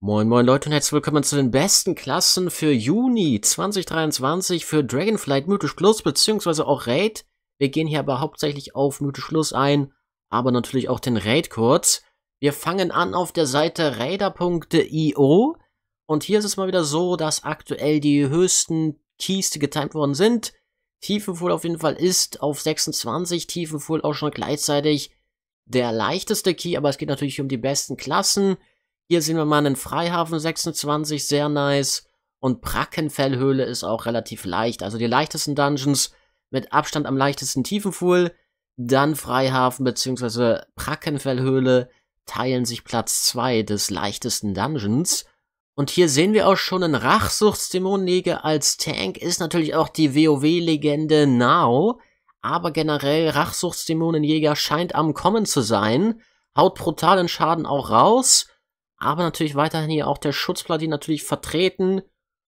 Moin moin Leute und herzlich willkommen zu den besten Klassen für Juni 2023 für Dragonflight Mythisch Plus beziehungsweise auch Raid. Wir gehen hier aber hauptsächlich auf Mythisch Plus ein, aber natürlich auch den Raid kurz. Wir fangen an auf der Seite Raider.io und hier ist es mal wieder so, dass aktuell die höchsten Keys, getimt worden sind. Tiefenfuhl auf jeden Fall ist auf 26, Tiefenfuhl auch schon gleichzeitig der leichteste Key, aber es geht natürlich um die besten Klassen. Hier sehen wir mal einen Freihafen 26, sehr nice. Und Brackenfellhöhle ist auch relativ leicht. Also die leichtesten Dungeons mit Abstand am leichtesten Tiefenfuhl. Dann Freihafen bzw. Brackenfellhöhle teilen sich Platz 2 des leichtesten Dungeons. Und hier sehen wir auch schon einen Rachsuchtsdämonenjäger als Tank ist natürlich auch die WoW-Legende Nao. Aber generell Rachsuchtsdämonenjäger scheint am Kommen zu sein. Haut brutalen Schaden auch raus aber natürlich weiterhin hier auch der Schutzpaladin natürlich vertreten.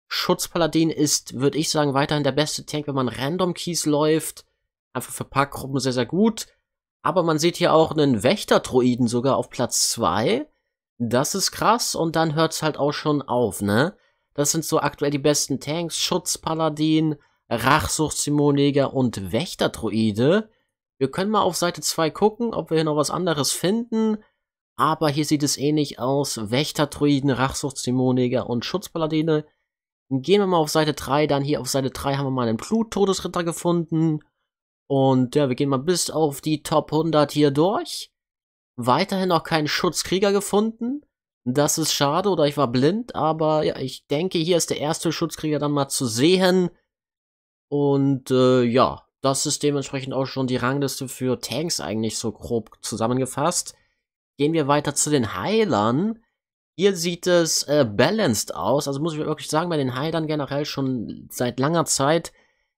Schutzpaladin ist, würde ich sagen, weiterhin der beste Tank, wenn man Random Keys läuft. Einfach für Packgruppen sehr, sehr gut. Aber man sieht hier auch einen Wächter-Droiden sogar auf Platz 2. Das ist krass und dann hört's halt auch schon auf, ne? Das sind so aktuell die besten Tanks. Schutzpaladin, Rachsucht-Simonjäger und Wächter-Droide. Wir können mal auf Seite 2 gucken, ob wir hier noch was anderes finden. Aber hier sieht es ähnlich aus. Wächter, Druiden, Rachsuchtsdämonjäger und Schutzpaladine. Gehen wir mal auf Seite 3. Dann hier auf Seite 3 haben wir mal einen Blut-Todesritter gefunden. Und ja, wir gehen mal bis auf die Top 100 hier durch. Weiterhin noch keinen Schutzkrieger gefunden. Das ist schade oder ich war blind, aber ja, ich denke, hier ist der erste Schutzkrieger dann mal zu sehen. Und äh, ja, das ist dementsprechend auch schon die Rangliste für Tanks eigentlich so grob zusammengefasst. Gehen wir weiter zu den Heilern. Hier sieht es äh, balanced aus. Also muss ich wirklich sagen, bei den Heilern generell schon seit langer Zeit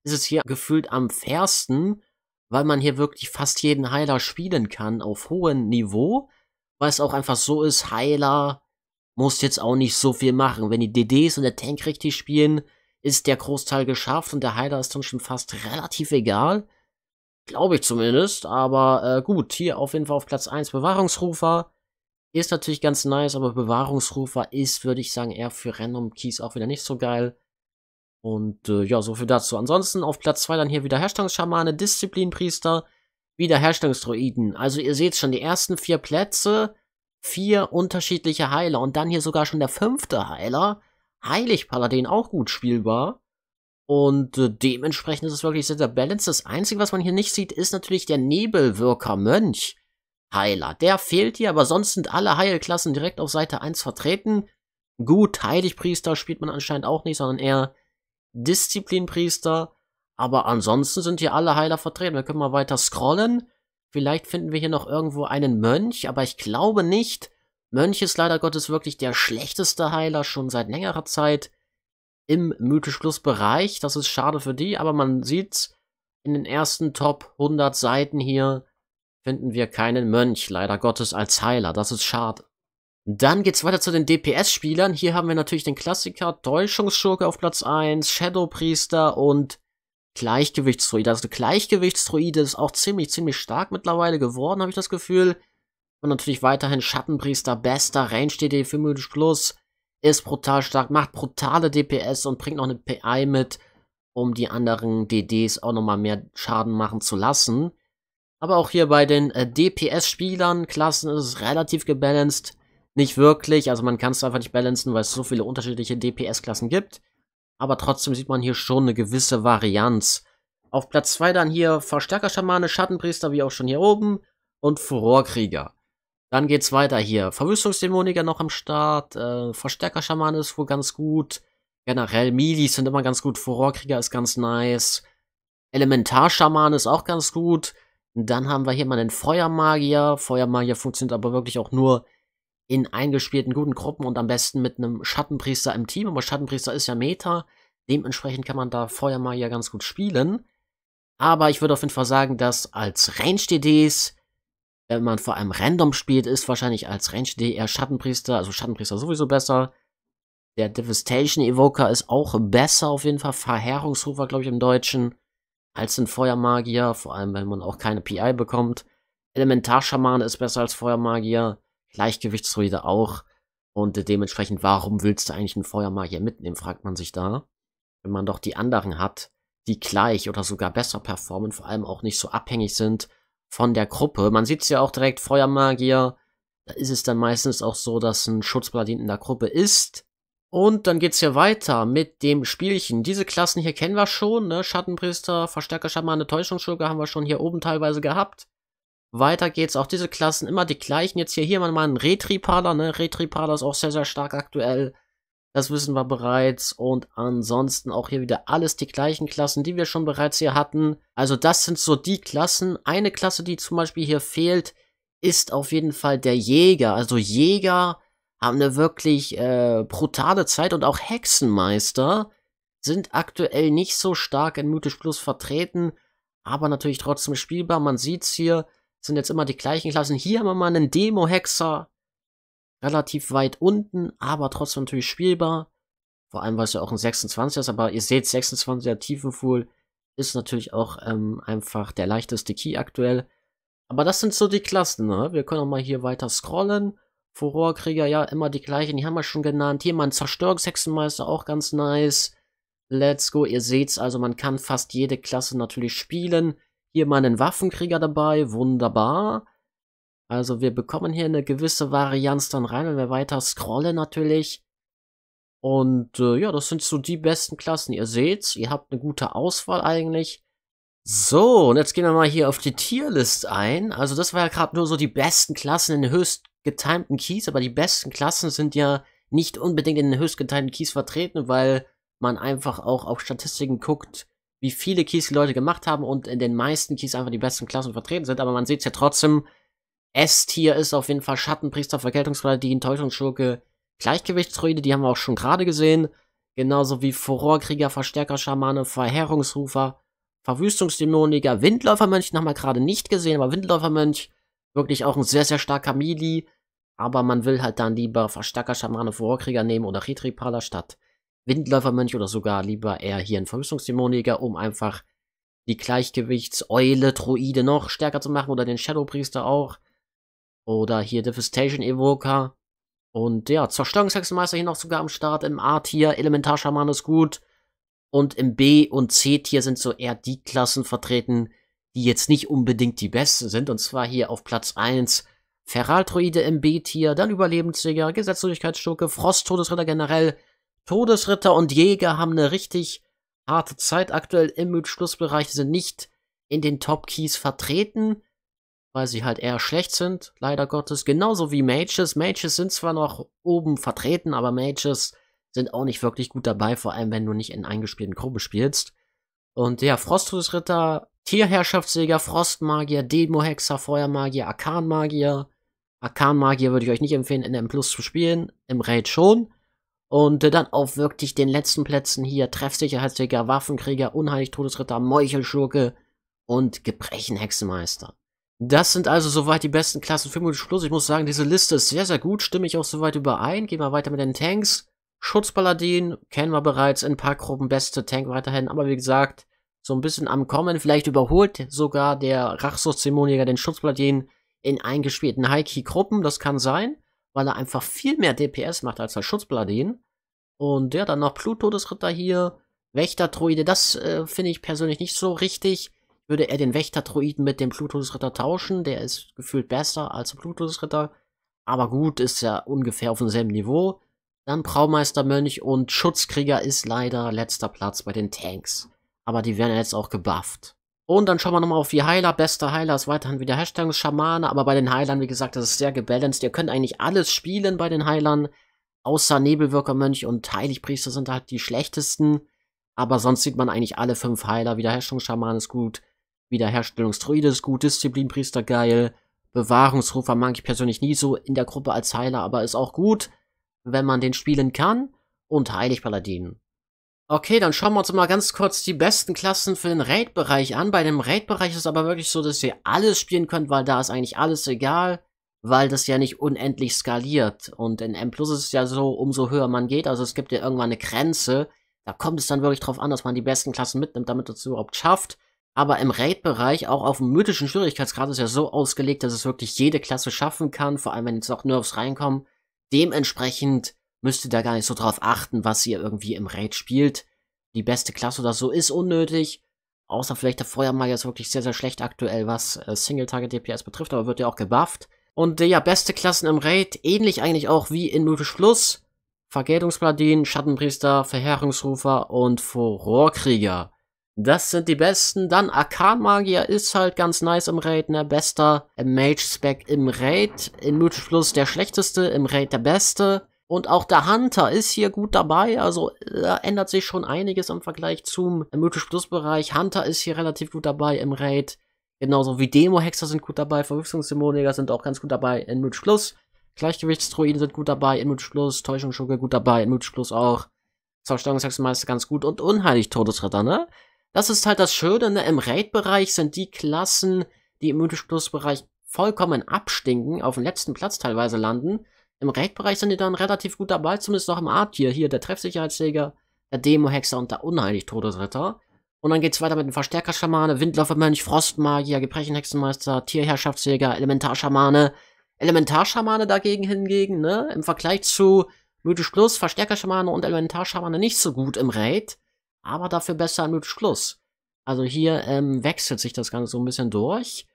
ist es hier gefühlt am fairsten, weil man hier wirklich fast jeden Heiler spielen kann auf hohem Niveau. Weil es auch einfach so ist, Heiler muss jetzt auch nicht so viel machen. Wenn die DDs und der Tank richtig spielen, ist der Großteil geschafft und der Heiler ist dann schon fast relativ egal. Glaube ich zumindest. Aber äh, gut, hier auf jeden Fall auf Platz 1 Bewahrungsrufer. Ist natürlich ganz nice, aber Bewahrungsrufer ist, würde ich sagen, eher für Random Keys auch wieder nicht so geil. Und äh, ja, so viel dazu. Ansonsten auf Platz 2 dann hier wieder Herstellungsschamane, Disziplinpriester, Wiederherstellungsdroiden. Also ihr seht schon, die ersten vier Plätze, vier unterschiedliche Heiler und dann hier sogar schon der fünfte Heiler. Heilig Paladin auch gut spielbar. Und äh, dementsprechend ist es wirklich sehr, sehr balanced. Das Einzige, was man hier nicht sieht, ist natürlich der Nebelwirker Mönch. Heiler. Der fehlt hier, aber sonst sind alle Heilklassen direkt auf Seite 1 vertreten. Gut, Heiligpriester spielt man anscheinend auch nicht, sondern eher Disziplinpriester. Aber ansonsten sind hier alle Heiler vertreten. Wir können mal weiter scrollen. Vielleicht finden wir hier noch irgendwo einen Mönch, aber ich glaube nicht. Mönch ist leider Gottes wirklich der schlechteste Heiler schon seit längerer Zeit im mythisch plus Bereich. Das ist schade für die, aber man sieht's in den ersten Top 100 Seiten hier finden wir keinen Mönch, leider Gottes, als Heiler. Das ist schade. Dann geht's weiter zu den DPS-Spielern. Hier haben wir natürlich den Klassiker Täuschungsschurke auf Platz 1, Shadowpriester und Gleichgewichtstruide. Also Gleichgewichtstruide ist auch ziemlich, ziemlich stark mittlerweile geworden, habe ich das Gefühl. Und natürlich weiterhin Schattenpriester, bester Range-DD für Mythisch Plus, ist brutal stark, macht brutale DPS und bringt noch eine PI mit, um die anderen DDs auch nochmal mehr Schaden machen zu lassen. Aber auch hier bei den äh, DPS-Spielern, Klassen ist es relativ gebalanced. Nicht wirklich, also man kann es einfach nicht balancen, weil es so viele unterschiedliche DPS-Klassen gibt. Aber trotzdem sieht man hier schon eine gewisse Varianz. Auf Platz 2 dann hier Verstärker-Schamane, Schattenpriester, wie auch schon hier oben. Und Furorkrieger. Dann geht's weiter hier. Verwüstungsdämoniker noch am Start. Äh, Verstärker-Schamane ist wohl ganz gut. Generell Milis sind immer ganz gut. Furorkrieger ist ganz nice. Elementarschamane ist auch ganz gut. Dann haben wir hier mal den Feuermagier. Feuermagier funktioniert aber wirklich auch nur in eingespielten guten Gruppen und am besten mit einem Schattenpriester im Team. Aber Schattenpriester ist ja Meta. Dementsprechend kann man da Feuermagier ganz gut spielen. Aber ich würde auf jeden Fall sagen, dass als Range-DDs wenn man vor allem random spielt, ist wahrscheinlich als Range d eher Schattenpriester, also Schattenpriester sowieso besser. Der Devastation Evoker ist auch besser auf jeden Fall. Verheerungsrufer, glaube ich, im Deutschen. Als ein Feuermagier, vor allem wenn man auch keine PI bekommt. Elementarschamane ist besser als Feuermagier. Gleichgewichtsruide auch. Und dementsprechend, warum willst du eigentlich einen Feuermagier mitnehmen, fragt man sich da. Wenn man doch die anderen hat, die gleich oder sogar besser performen, vor allem auch nicht so abhängig sind von der Gruppe. Man sieht es ja auch direkt, Feuermagier. Da ist es dann meistens auch so, dass ein Schutzpaladin in der Gruppe ist. Und dann geht es hier weiter mit dem Spielchen. Diese Klassen hier kennen wir schon, ne? Schattenpriester, Verstärker, Schamane, Täuschungsschurke haben wir schon hier oben teilweise gehabt. Weiter geht's, auch diese Klassen, immer die gleichen. Jetzt hier, hier mal einen Retripaler, ne? Retripaler ist auch sehr, sehr stark aktuell. Das wissen wir bereits. Und ansonsten auch hier wieder alles die gleichen Klassen, die wir schon bereits hier hatten. Also das sind so die Klassen. Eine Klasse, die zum Beispiel hier fehlt, ist auf jeden Fall der Jäger. Also Jäger haben eine wirklich äh, brutale Zeit und auch Hexenmeister sind aktuell nicht so stark in Mythisch Plus vertreten, aber natürlich trotzdem spielbar. Man sieht es hier, sind jetzt immer die gleichen Klassen. Hier haben wir mal einen Demo-Hexer, relativ weit unten, aber trotzdem natürlich spielbar. Vor allem, weil es ja auch ein 26 ist, aber ihr seht, 26er Tiefenfuhl ist natürlich auch ähm, einfach der leichteste Key aktuell. Aber das sind so die Klassen, ne? Wir können auch mal hier weiter scrollen. Furorkrieger, ja, immer die gleichen, die haben wir schon genannt. Hier mal ein Zerstörungshexenmeister, auch ganz nice. Let's go, ihr seht's, also man kann fast jede Klasse natürlich spielen. Hier mal einen Waffenkrieger dabei, wunderbar. Also wir bekommen hier eine gewisse Varianz dann rein, wenn wir weiter scrollen natürlich. Und äh, ja, das sind so die besten Klassen. Ihr seht's, ihr habt eine gute Auswahl eigentlich. So, und jetzt gehen wir mal hier auf die Tierlist ein. Also das war ja gerade nur so die besten Klassen in den höchst getimten Keys, aber die besten Klassen sind ja nicht unbedingt in den höchst getimten Keys vertreten, weil man einfach auch auf Statistiken guckt, wie viele Keys die Leute gemacht haben und in den meisten Keys einfach die besten Klassen vertreten sind. Aber man sieht es ja trotzdem, S-Tier ist auf jeden Fall Schattenpriester, Vergeltungsgrade, die Enttäuschungsschurke, Gleichgewichtsruine, die haben wir auch schon gerade gesehen. Genauso wie Furorkrieger, Verstärker, Schamane, Verheerungsrufer, Verwüstungsdämoniker, Windläufermönch haben wir gerade nicht gesehen, aber Windläufermönch wirklich auch ein sehr, sehr starker Mili. Aber man will halt dann lieber Verstärker, Schamane, Furorkrieger nehmen oder Retripaler statt Windläufermönch oder sogar lieber eher hier ein Verwüstungsdämoniker, um einfach die Gleichgewichtseule, Druide noch stärker zu machen oder den Shadowpriester auch. Oder hier Devastation Evoker. Und ja, Zerstörungsexmeister hier noch sogar am Start. Im A-Tier, Elementarschaman ist gut. Und im B- und C-Tier sind so eher die Klassen vertreten, die jetzt nicht unbedingt die besten sind. Und zwar hier auf Platz 1 Feraltroide im B-Tier, dann Überlebensjäger, Gesetzlosigkeitsstürke, Frost-Todesritter generell. Todesritter und Jäger haben eine richtig harte Zeit aktuell im Schlussbereich, sind nicht in den Top-Keys vertreten weil sie halt eher schlecht sind, leider Gottes. Genauso wie Mages. Mages sind zwar noch oben vertreten, aber Mages sind auch nicht wirklich gut dabei, vor allem wenn du nicht in eingespielten Gruppe spielst. Und ja, Frostrüßritter, Tierherrschaftsjäger, Frostmagier, Demohexer, Feuermagier, Arkanmagier. Arkanmagier würde ich euch nicht empfehlen, in M Plus zu spielen, im Raid schon. Und äh, dann auf wirklich den letzten Plätzen hier Treffsicherheitsjäger, Waffenkrieger, Unheilig Todesritter, Meuchelschurke und Gebrechen das sind also soweit die besten Klassen für Minuten Schluss. Ich muss sagen, diese Liste ist sehr, sehr gut. Stimme ich auch soweit überein. Gehen wir weiter mit den Tanks. Schutzpaladin kennen wir bereits in ein paar Gruppen. Beste Tank weiterhin. Aber wie gesagt, so ein bisschen am Kommen. Vielleicht überholt sogar der Rachsus-Dämoniker den Schutzpaladin in eingespielten High-Key-Gruppen. Das kann sein, weil er einfach viel mehr DPS macht als der Schutzpaladin. Und ja, dann noch Pluto, das hier. Wächter-Droide, das äh, finde ich persönlich nicht so richtig würde er den Wächter-Droiden mit dem Plutus-Ritter tauschen. Der ist gefühlt besser als der Plutus-Ritter. Aber gut, ist ja ungefähr auf demselben Niveau. Dann Braumeister-Mönch und Schutzkrieger ist leider letzter Platz bei den Tanks. Aber die werden jetzt auch gebufft. Und dann schauen wir nochmal auf die Heiler. Bester Heiler ist weiterhin wieder Hashtag-Schamane. Aber bei den Heilern, wie gesagt, das ist sehr gebalanced. Ihr könnt eigentlich alles spielen bei den Heilern. Außer Nebelwirkermönch und Heiligpriester sind halt die schlechtesten. Aber sonst sieht man eigentlich alle fünf Heiler. Wiederherstellungsschamane ist gut. Wiederherstellungstruide ist gut, Disziplinpriester geil, Bewahrungsrufer mag ich persönlich nie so in der Gruppe als Heiler, aber ist auch gut, wenn man den spielen kann und Heiligpaladin. Okay, dann schauen wir uns mal ganz kurz die besten Klassen für den Raid-Bereich an. Bei dem Raid-Bereich ist es aber wirklich so, dass ihr alles spielen könnt, weil da ist eigentlich alles egal, weil das ja nicht unendlich skaliert. Und in M Plus ist es ja so, umso höher man geht, also es gibt ja irgendwann eine Grenze. Da kommt es dann wirklich drauf an, dass man die besten Klassen mitnimmt, damit es überhaupt schafft. Aber im Raid-Bereich, auch auf dem mythischen Schwierigkeitsgrad, ist ja so ausgelegt, dass es wirklich jede Klasse schaffen kann, vor allem wenn jetzt auch Nerfs reinkommen. Dementsprechend müsst ihr da gar nicht so drauf achten, was ihr irgendwie im Raid spielt. Die beste Klasse oder so ist unnötig. Außer vielleicht der Feuermagier ist wirklich sehr, sehr schlecht aktuell, was äh, Single-Target-DPS betrifft, aber wird ja auch gebufft. Und äh, ja, beste Klassen im Raid, ähnlich eigentlich auch wie in Mythisch Plus. Vergeltungspaladin, Schattenpriester, Verheerungsrufer und Furorkrieger. Das sind die besten. Dann Arkan Magier ist halt ganz nice im Raid, ne? Bester Mage Spec im Raid. In Mutage Plus der schlechteste, im Raid der beste. Und auch der Hunter ist hier gut dabei. Also da ändert sich schon einiges im Vergleich zum Mythisch Plus Bereich. Hunter ist hier relativ gut dabei im Raid. Genauso wie Demo-Hexer sind gut dabei. Verwüstungsdämoniker sind auch ganz gut dabei in Mythisch Plus. Gleichgewichtstruiden sind gut dabei in Mythisch Plus. Täuschungsschurke gut dabei in Mythisch Plus auch. Zerstörungsexmeister ganz gut. Und unheilig Todesritter, ne? Das ist halt das Schöne, ne? Im Raid-Bereich sind die Klassen, die im Mythisch-Plus-Bereich vollkommen abstinken, auf dem letzten Platz teilweise landen. Im Raid-Bereich sind die dann relativ gut dabei, zumindest noch im Art-Tier. Hier der Treffsicherheitsjäger, der Demo-Hexer und der unheilig Todesritter. Und dann geht's weiter mit dem Verstärker-Schamane, Windläufermönch, Frostmagier, Gebrechenhexenmeister, Tierherrschaftsjäger, Elementarschamane. Elementarschamane dagegen hingegen, ne? Im Vergleich zu Mythisch Plus, Verstärkerschamane und Elementarschamane nicht so gut im Raid aber dafür besser mit Schluss. Also hier ähm, wechselt sich das Ganze so ein bisschen durch.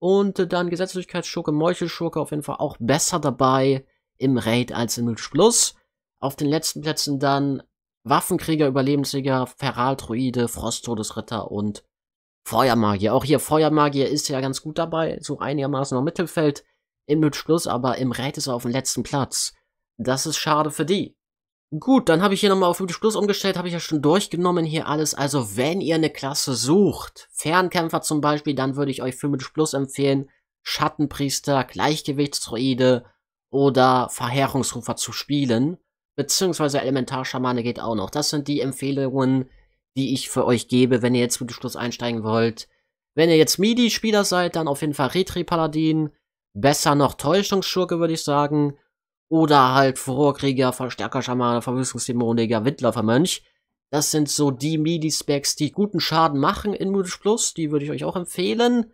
Und äh, dann Gesetzlichkeitsschurke, Meuchelschurke auf jeden Fall auch besser dabei im Raid als im Milchschluss. Auf den letzten Plätzen dann Waffenkrieger, Überlebensjäger, Feraltruide, Frosttodesritter und Feuermagier. Auch hier Feuermagier ist ja ganz gut dabei, so einigermaßen noch Mittelfeld im Milchschluss, aber im Raid ist er auf dem letzten Platz. Das ist schade für die. Gut, dann habe ich hier nochmal auf Plus umgestellt, habe ich ja schon durchgenommen hier alles. Also wenn ihr eine Klasse sucht, Fernkämpfer zum Beispiel, dann würde ich euch für Plus empfehlen, Schattenpriester, Gleichgewichtstroide oder Verheerungsrufer zu spielen. Beziehungsweise Elementarschamane geht auch noch. Das sind die Empfehlungen, die ich für euch gebe, wenn ihr jetzt mit Plus einsteigen wollt. Wenn ihr jetzt MIDI-Spieler seid, dann auf jeden Fall Retri-Paladin. Besser noch Täuschungsschurke, würde ich sagen oder halt Furorkrieger, Verstärker, Schamane, Verwüstungsdämonjäger, Windläufermönch. Das sind so die Midi-Specs, die guten Schaden machen in Modisch Plus. Die würde ich euch auch empfehlen.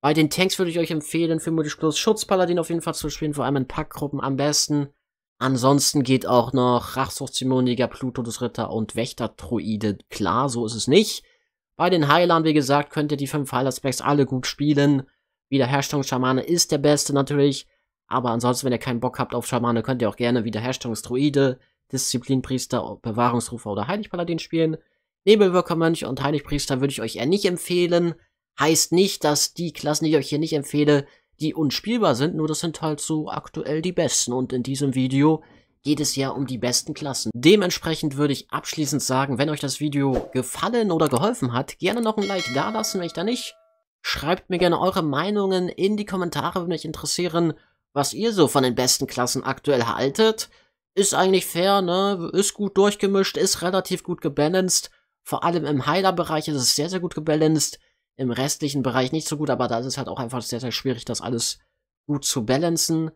Bei den Tanks würde ich euch empfehlen, für Modisch Plus Schutzpaladin auf jeden Fall zu spielen, vor allem in Packgruppen am besten. Ansonsten geht auch noch Rachsuchtsdämonjäger, Pluto-Ritter und Wächter-Troide. Klar, so ist es nicht. Bei den Heilern, wie gesagt, könnt ihr die fünf Heiler-Specs alle gut spielen. Wiederherstellungsschamane ist der beste natürlich. Aber ansonsten, wenn ihr keinen Bock habt auf Schamane, könnt ihr auch gerne Wiederherstellungsdruide, Disziplinpriester, Bewahrungsrufer oder Heiligpaladin spielen. Nebelwirkermönch und Heiligpriester würde ich euch eher nicht empfehlen. Heißt nicht, dass die Klassen, die ich euch hier nicht empfehle, die unspielbar sind, nur das sind halt so aktuell die besten. Und in diesem Video geht es ja um die besten Klassen. Dementsprechend würde ich abschließend sagen, wenn euch das Video gefallen oder geholfen hat, gerne noch ein Like da lassen, wenn ich da nicht. Schreibt mir gerne eure Meinungen in die Kommentare, wenn euch interessieren was ihr so von den besten Klassen aktuell haltet. Ist eigentlich fair, ne? Ist gut durchgemischt, ist relativ gut gebalanced. Vor allem im Heiler-Bereich ist es sehr, sehr gut gebalanced. Im restlichen Bereich nicht so gut, aber da ist es halt auch einfach sehr, sehr schwierig, das alles gut zu balancen.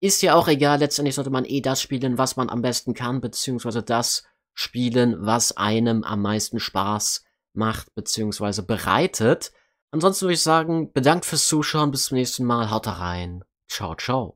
Ist ja auch egal, letztendlich sollte man eh das spielen, was man am besten kann, beziehungsweise das spielen, was einem am meisten Spaß macht, beziehungsweise bereitet. Ansonsten würde ich sagen, bedankt fürs Zuschauen, bis zum nächsten Mal, haut rein. 炒炒。